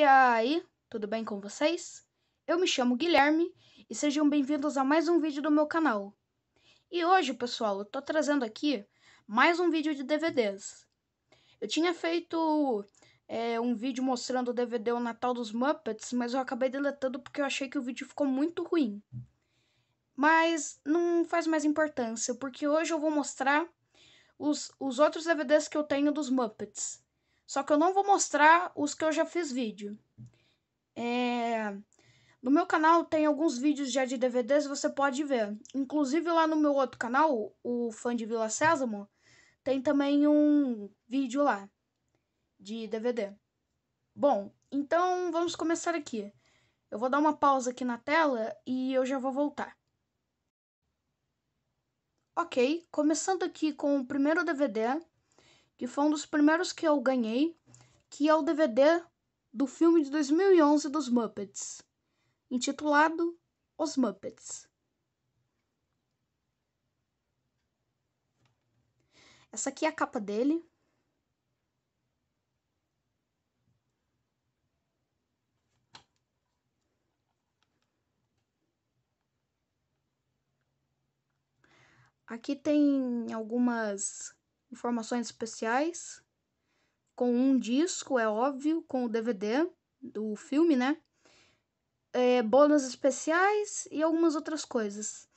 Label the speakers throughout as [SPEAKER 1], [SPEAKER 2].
[SPEAKER 1] dia aí, tudo bem com vocês? Eu me chamo Guilherme e sejam bem-vindos a mais um vídeo do meu canal. E hoje, pessoal, eu tô trazendo aqui mais um vídeo de DVDs. Eu tinha feito é, um vídeo mostrando o DVD O Natal dos Muppets, mas eu acabei deletando porque eu achei que o vídeo ficou muito ruim. Mas não faz mais importância, porque hoje eu vou mostrar os, os outros DVDs que eu tenho dos Muppets. Só que eu não vou mostrar os que eu já fiz vídeo. É... No meu canal tem alguns vídeos já de DVDs, você pode ver. Inclusive lá no meu outro canal, o Fã de Vila Sésamo, tem também um vídeo lá de DVD. Bom, então vamos começar aqui. Eu vou dar uma pausa aqui na tela e eu já vou voltar. Ok, começando aqui com o primeiro DVD, que foi um dos primeiros que eu ganhei, que é o DVD do filme de 2011 dos Muppets, intitulado Os Muppets. Essa aqui é a capa dele. Aqui tem algumas informações especiais, com um disco, é óbvio, com o DVD do filme, né? É, bônus especiais e algumas outras coisas.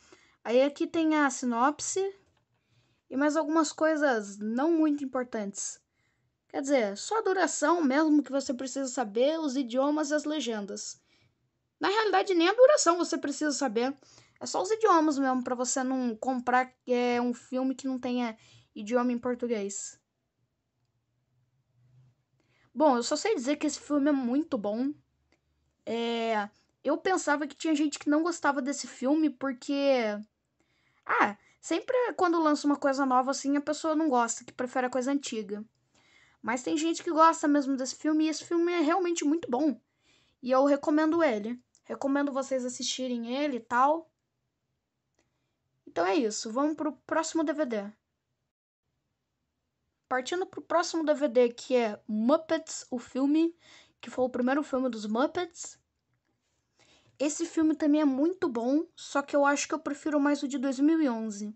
[SPEAKER 1] Aí aqui tem a sinopse e mais algumas coisas não muito importantes. Quer dizer, só a duração mesmo que você precisa saber, os idiomas e as legendas. Na realidade, nem a duração você precisa saber. É só os idiomas mesmo, para você não comprar é, um filme que não tenha idioma em português. Bom, eu só sei dizer que esse filme é muito bom. É, eu pensava que tinha gente que não gostava desse filme porque. Ah, sempre quando lança uma coisa nova assim, a pessoa não gosta, que prefere a coisa antiga. Mas tem gente que gosta mesmo desse filme e esse filme é realmente muito bom. E eu recomendo ele. Recomendo vocês assistirem ele e tal. Então é isso, vamos pro próximo DVD. Partindo para o próximo DVD, que é Muppets, o filme, que foi o primeiro filme dos Muppets. Esse filme também é muito bom, só que eu acho que eu prefiro mais o de 2011.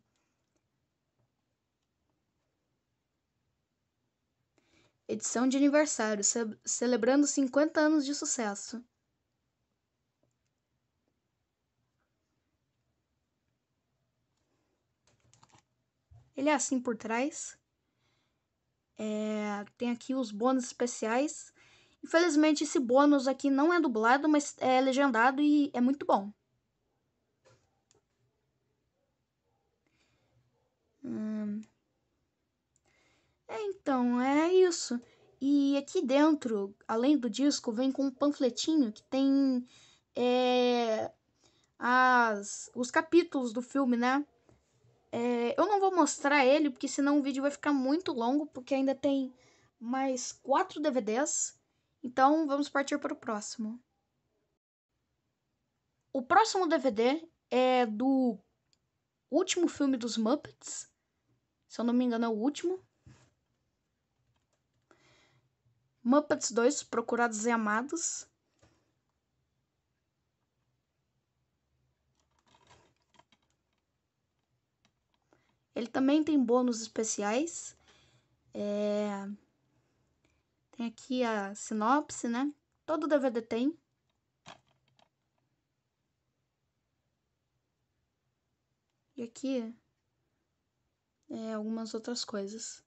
[SPEAKER 1] Edição de aniversário, ce celebrando 50 anos de sucesso. Ele é assim por trás. É, tem aqui os bônus especiais. Infelizmente, esse bônus aqui não é dublado, mas é legendado e é muito bom. Hum. É, então, é isso. E aqui dentro, além do disco, vem com um panfletinho que tem é, as, os capítulos do filme, né? É, eu não vou mostrar ele, porque senão o vídeo vai ficar muito longo, porque ainda tem mais quatro DVDs. Então, vamos partir para o próximo. O próximo DVD é do último filme dos Muppets. Se eu não me engano, é o último. Muppets 2, Procurados e Amados. Também tem bônus especiais. É... Tem aqui a sinopse, né? Todo DVD tem. E aqui é, algumas outras coisas.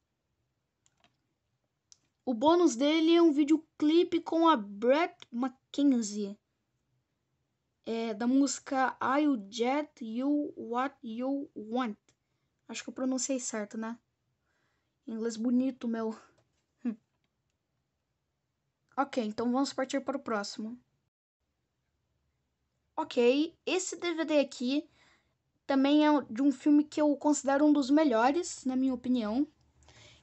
[SPEAKER 1] O bônus dele é um videoclipe com a Brett McKenzie. É, da música I'll Get You What You Want. Acho que eu pronunciei certo, né? Inglês bonito, meu. Hum. Ok, então vamos partir para o próximo. Ok, esse DVD aqui também é de um filme que eu considero um dos melhores, na minha opinião,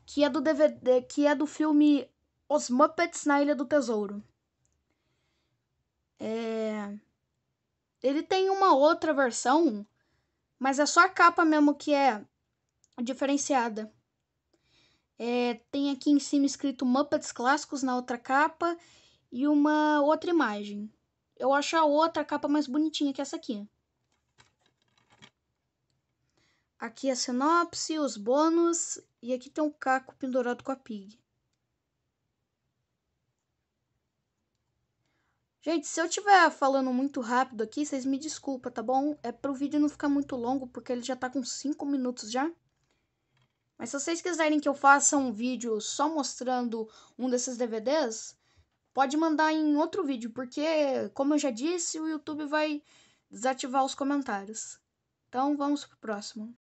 [SPEAKER 1] que é do DVD, que é do filme Os Muppets na Ilha do Tesouro. É... Ele tem uma outra versão, mas é só a capa mesmo que é diferenciada. É, tem aqui em cima escrito Muppets Clássicos na outra capa e uma outra imagem. Eu acho a outra capa mais bonitinha que essa aqui. Aqui a sinopse, os bônus e aqui tem um caco pendurado com a Pig. Gente, se eu estiver falando muito rápido aqui, vocês me desculpa, tá bom? É pro vídeo não ficar muito longo, porque ele já tá com 5 minutos já. Mas se vocês quiserem que eu faça um vídeo só mostrando um desses DVDs, pode mandar em outro vídeo, porque, como eu já disse, o YouTube vai desativar os comentários. Então vamos pro próximo.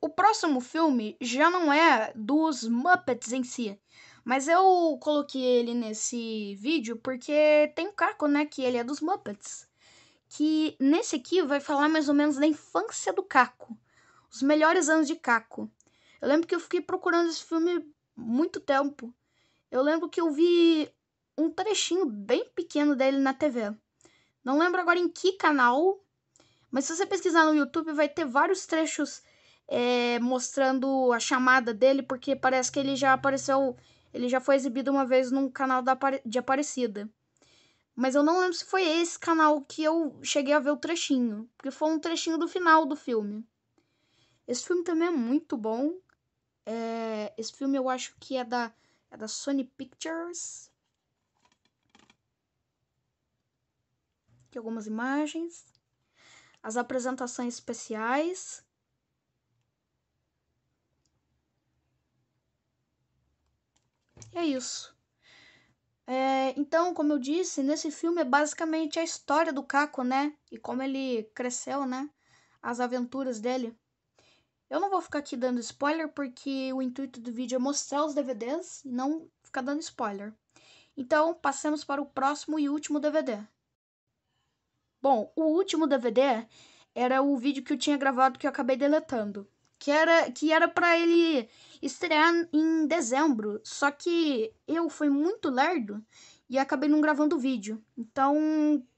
[SPEAKER 1] O próximo filme já não é dos Muppets em si, mas eu coloquei ele nesse vídeo porque tem um caco, né, que ele é dos Muppets. Que nesse aqui vai falar mais ou menos da infância do Caco. Os Melhores Anos de Caco. Eu lembro que eu fiquei procurando esse filme muito tempo. Eu lembro que eu vi um trechinho bem pequeno dele na TV. Não lembro agora em que canal, mas se você pesquisar no YouTube vai ter vários trechos é, mostrando a chamada dele, porque parece que ele já apareceu, ele já foi exibido uma vez num canal da, de Aparecida. Mas eu não lembro se foi esse canal que eu cheguei a ver o trechinho, porque foi um trechinho do final do filme. Esse filme também é muito bom. É, esse filme eu acho que é da, é da Sony Pictures. Aqui algumas imagens. As apresentações especiais. É isso. É, então, como eu disse, nesse filme é basicamente a história do Caco, né? E como ele cresceu, né? As aventuras dele. Eu não vou ficar aqui dando spoiler porque o intuito do vídeo é mostrar os DVDs, e não ficar dando spoiler. Então, passemos para o próximo e último DVD. Bom, o último DVD era o vídeo que eu tinha gravado que eu acabei deletando, que era que era para ele estrear em dezembro, só que eu fui muito lerdo e acabei não gravando o vídeo. Então,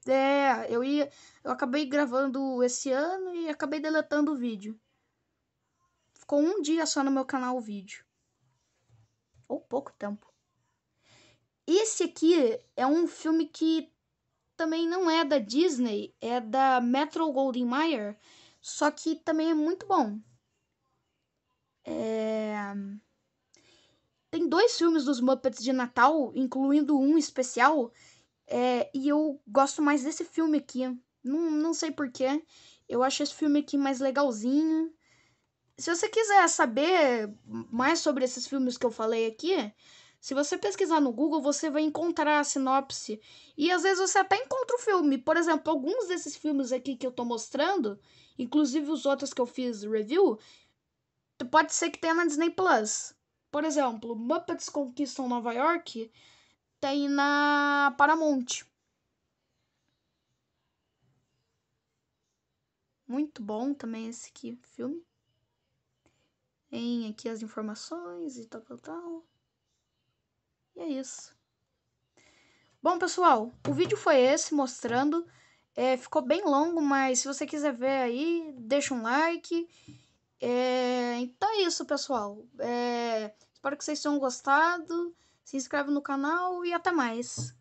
[SPEAKER 1] é, eu ia eu acabei gravando esse ano e acabei deletando o vídeo ficou um dia só no meu canal o vídeo. Ou pouco tempo. Esse aqui é um filme que também não é da Disney, é da Metro Goldwyn Mayer, só que também é muito bom. É... Tem dois filmes dos Muppets de Natal, incluindo um especial, é... e eu gosto mais desse filme aqui. Não, não sei porquê. Eu acho esse filme aqui mais legalzinho se você quiser saber mais sobre esses filmes que eu falei aqui, se você pesquisar no Google, você vai encontrar a sinopse. E às vezes você até encontra o filme. Por exemplo, alguns desses filmes aqui que eu tô mostrando, inclusive os outros que eu fiz review, pode ser que tenha na Disney Plus. Por exemplo, Muppets Conquistam Nova York tem na Paramount. Muito bom também esse aqui, filme em aqui as informações e tal, tal, tal. E é isso. Bom, pessoal, o vídeo foi esse mostrando. É, ficou bem longo, mas se você quiser ver aí, deixa um like. É, então é isso, pessoal. É, espero que vocês tenham gostado. Se inscreve no canal e até mais.